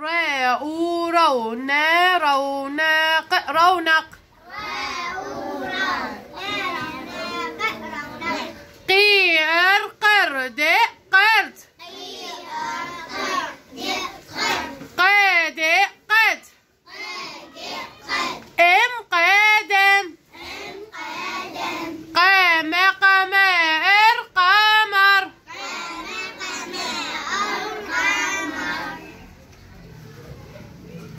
راء رونق رونق